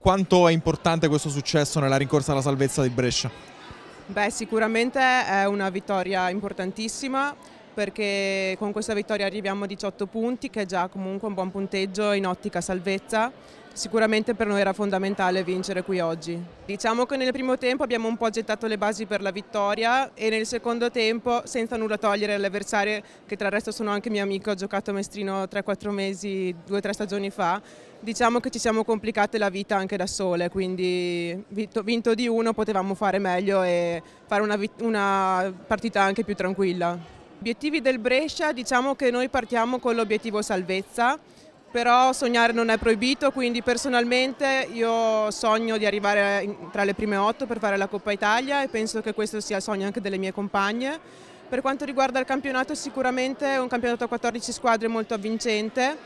Quanto è importante questo successo nella rincorsa alla salvezza di Brescia? Beh, sicuramente è una vittoria importantissima perché con questa vittoria arriviamo a 18 punti che è già comunque un buon punteggio in ottica salvezza Sicuramente per noi era fondamentale vincere qui oggi. Diciamo che nel primo tempo abbiamo un po' gettato le basi per la vittoria e nel secondo tempo, senza nulla togliere all'avversario, che tra il resto sono anche mio amico, ho giocato a Mestrino 3-4 mesi, 2-3 stagioni fa, diciamo che ci siamo complicate la vita anche da sole, quindi vinto, vinto di uno potevamo fare meglio e fare una, una partita anche più tranquilla. Obiettivi del Brescia, diciamo che noi partiamo con l'obiettivo salvezza, però sognare non è proibito, quindi personalmente io sogno di arrivare tra le prime otto per fare la Coppa Italia e penso che questo sia il sogno anche delle mie compagne. Per quanto riguarda il campionato sicuramente è un campionato a 14 squadre molto avvincente,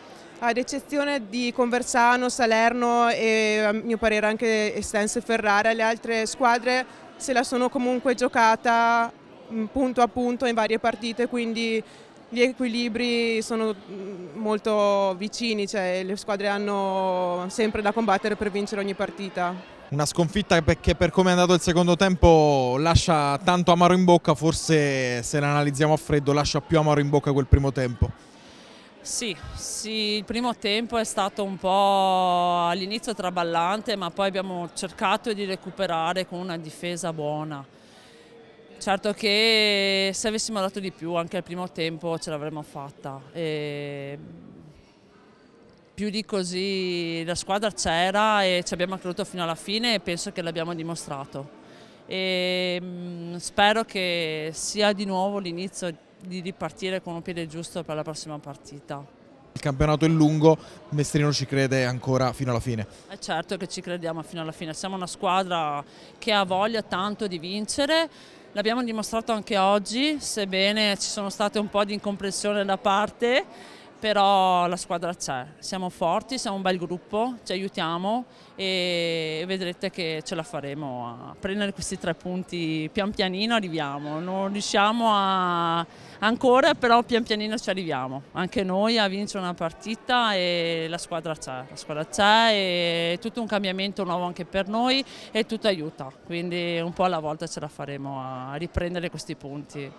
ad eccezione di Conversano, Salerno e a mio parere anche Estense Ferrara, le altre squadre se la sono comunque giocata punto a punto in varie partite, quindi gli equilibri sono mm, molto vicini, cioè le squadre hanno sempre da combattere per vincere ogni partita. Una sconfitta che per come è andato il secondo tempo lascia tanto amaro in bocca, forse se analizziamo a freddo lascia più amaro in bocca quel primo tempo. Sì, sì, il primo tempo è stato un po' all'inizio traballante, ma poi abbiamo cercato di recuperare con una difesa buona. Certo che se avessimo dato di più anche al primo tempo ce l'avremmo fatta. E più di così la squadra c'era e ci abbiamo creduto fino alla fine e penso che l'abbiamo dimostrato. E mm, spero che sia di nuovo l'inizio di ripartire con un piede giusto per la prossima partita. Il campionato è lungo, Mestrino ci crede ancora fino alla fine. È eh, certo che ci crediamo fino alla fine, siamo una squadra che ha voglia tanto di vincere L'abbiamo dimostrato anche oggi, sebbene ci sono state un po' di incomprensione da parte però la squadra c'è, siamo forti, siamo un bel gruppo, ci aiutiamo e vedrete che ce la faremo a prendere questi tre punti pian pianino arriviamo, non riusciamo a... ancora però pian pianino ci arriviamo, anche noi a vincere una partita e la squadra c'è, la squadra c'è e è tutto un cambiamento nuovo anche per noi e tutto aiuta, quindi un po' alla volta ce la faremo a riprendere questi punti.